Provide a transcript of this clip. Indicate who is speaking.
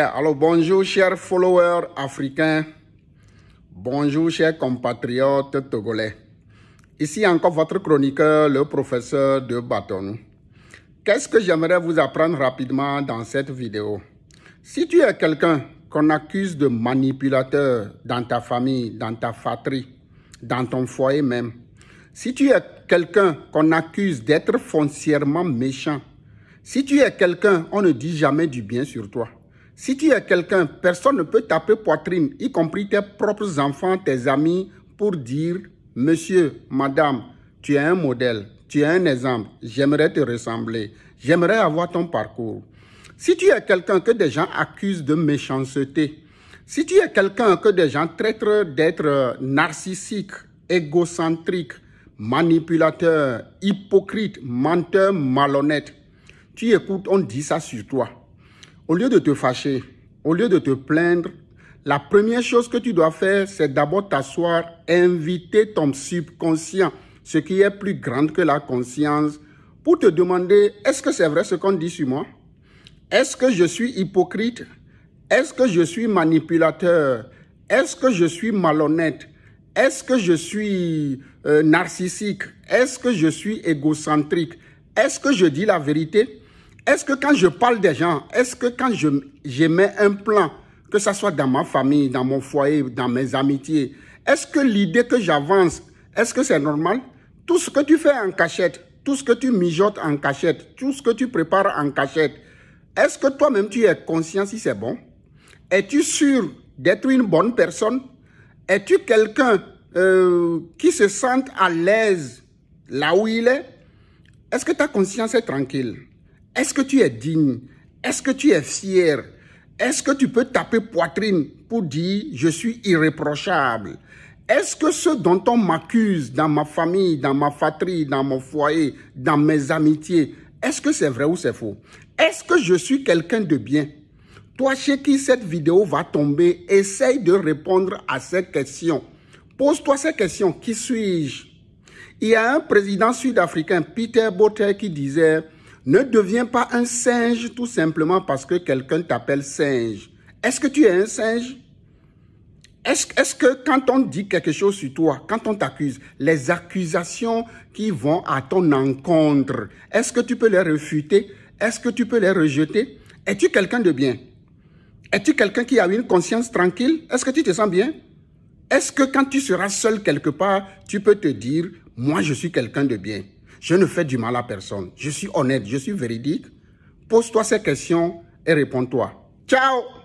Speaker 1: alors bonjour chers followers africains, bonjour chers compatriotes togolais. Ici encore votre chroniqueur, le professeur de Baton. Qu'est-ce que j'aimerais vous apprendre rapidement dans cette vidéo Si tu es quelqu'un qu'on accuse de manipulateur dans ta famille, dans ta fatrie, dans ton foyer même, si tu es quelqu'un qu'on accuse d'être foncièrement méchant, si tu es quelqu'un, on ne dit jamais du bien sur toi. Si tu es quelqu'un, personne ne peut taper poitrine, y compris tes propres enfants, tes amis, pour dire « Monsieur, Madame, tu es un modèle, tu es un exemple, j'aimerais te ressembler, j'aimerais avoir ton parcours. » Si tu es quelqu'un que des gens accusent de méchanceté, si tu es quelqu'un que des gens traitent d'être narcissique, égocentrique, manipulateur, hypocrite, menteur, malhonnête, tu écoutes, on dit ça sur toi. Au lieu de te fâcher, au lieu de te plaindre, la première chose que tu dois faire, c'est d'abord t'asseoir, inviter ton subconscient, ce qui est plus grand que la conscience, pour te demander, est-ce que c'est vrai ce qu'on dit sur moi Est-ce que je suis hypocrite Est-ce que je suis manipulateur Est-ce que je suis malhonnête Est-ce que je suis euh, narcissique Est-ce que je suis égocentrique Est-ce que je dis la vérité est-ce que quand je parle des gens, est-ce que quand je, je mets un plan, que ce soit dans ma famille, dans mon foyer, dans mes amitiés, est-ce que l'idée que j'avance, est-ce que c'est normal Tout ce que tu fais en cachette, tout ce que tu mijotes en cachette, tout ce que tu prépares en cachette, est-ce que toi-même tu es conscient si c'est bon Es-tu sûr d'être une bonne personne Es-tu quelqu'un euh, qui se sente à l'aise là où il est Est-ce que ta conscience est tranquille est-ce que tu es digne Est-ce que tu es fier Est-ce que tu peux taper poitrine pour dire je suis irréprochable Est-ce que ce dont on m'accuse dans ma famille, dans ma patrie, dans mon foyer, dans mes amitiés, est-ce que c'est vrai ou c'est faux Est-ce que je suis quelqu'un de bien Toi, chez qui cette vidéo va tomber, essaye de répondre à ces questions. Pose-toi ces questions. Qui suis-je Il y a un président sud-africain, Peter Botter, qui disait ne deviens pas un singe tout simplement parce que quelqu'un t'appelle singe. Est-ce que tu es un singe est-ce est que quand on dit quelque chose sur toi, quand on t'accuse, les accusations qui vont à ton encontre, est-ce que tu peux les refuter Est-ce que tu peux les rejeter Es-tu quelqu'un de bien Es-tu quelqu'un qui a une conscience tranquille Est-ce que tu te sens bien Est-ce que quand tu seras seul quelque part, tu peux te dire, moi je suis quelqu'un de bien je ne fais du mal à personne. Je suis honnête, je suis véridique. Pose-toi ces questions et réponds-toi. Ciao